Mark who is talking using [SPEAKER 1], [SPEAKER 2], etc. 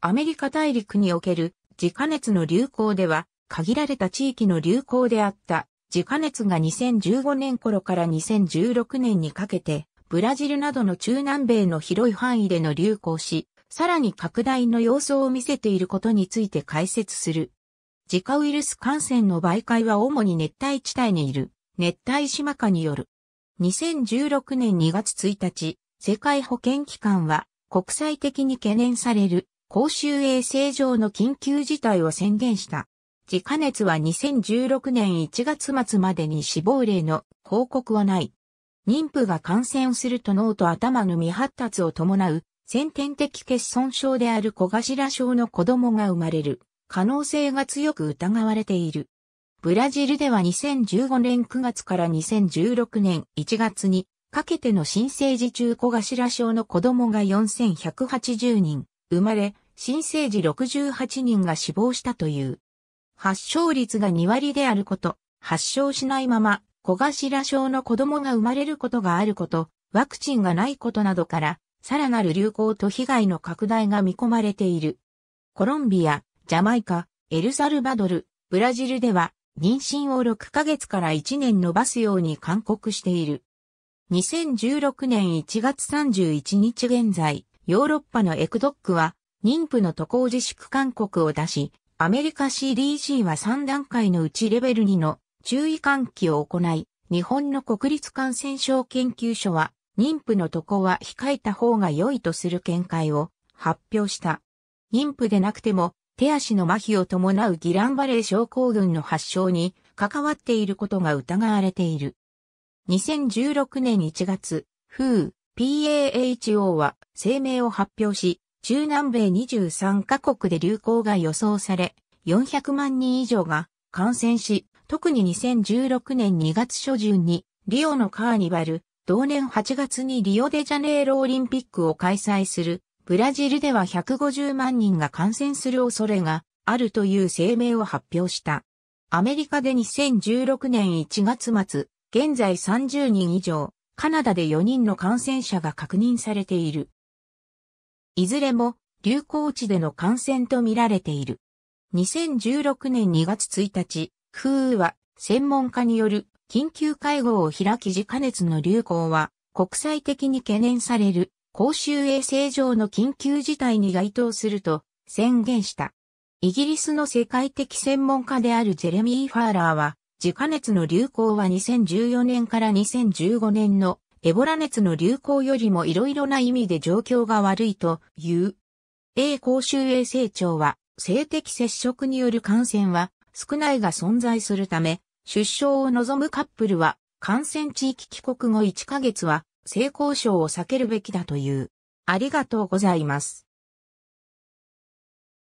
[SPEAKER 1] アメリカ大陸における自家熱の流行では、限られた地域の流行であった自家熱が2015年頃から2016年にかけて、ブラジルなどの中南米の広い範囲での流行し、さらに拡大の様相を見せていることについて解説する。自家ウイルス感染の媒介は主に熱帯地帯にいる熱帯島下による。2016年2月1日、世界保健機関は国際的に懸念される公衆衛生上の緊急事態を宣言した。自家熱は2016年1月末までに死亡例の報告はない。妊婦が感染すると脳と頭の未発達を伴う先天的欠損症である小頭症の子供が生まれる可能性が強く疑われている。ブラジルでは2015年9月から2016年1月にかけての新生児中小頭症の子供が4180人、生まれ、新生児68人が死亡したという。発症率が2割であること、発症しないまま、小頭症の子供が生まれることがあること、ワクチンがないことなどから、さらなる流行と被害の拡大が見込まれている。コロンビア、ジャマイカ、エルサルバドル、ブラジルでは、妊娠を6ヶ月から1年延ばすように勧告している。2016年1月31日現在、ヨーロッパのエクドックは、妊婦の渡航自粛勧告を出し、アメリカ CDC は3段階のうちレベル2の注意喚起を行い、日本の国立感染症研究所は、妊婦の渡航は控えた方が良いとする見解を発表した。妊婦でなくても、手足の麻痺を伴うギランバレー症候群の発症に関わっていることが疑われている。2016年1月、風、PAHO は声明を発表し、中南米23カ国で流行が予想され、400万人以上が感染し、特に2016年2月初旬にリオのカーニバル、同年8月にリオデジャネイロオリンピックを開催するブラジルでは150万人が感染する恐れがあるという声明を発表した。アメリカで2016年1月末、現在30人以上、カナダで4人の感染者が確認されている。いずれも流行地での感染とみられている。2016年2月1日、風は専門家による緊急会合を開き自家熱の流行は国際的に懸念される公衆衛生上の緊急事態に該当すると宣言した。イギリスの世界的専門家であるジェレミー・ファーラーは自家熱の流行は2014年から2015年のエボラ熱の流行よりもいろいろな意味で状況が悪いという。A 公衆衛生庁は性的接触による感染は少ないが存在するため、出生を望むカップルは感染地域帰国後1ヶ月は性交渉を避けるべきだという。ありがとうございます。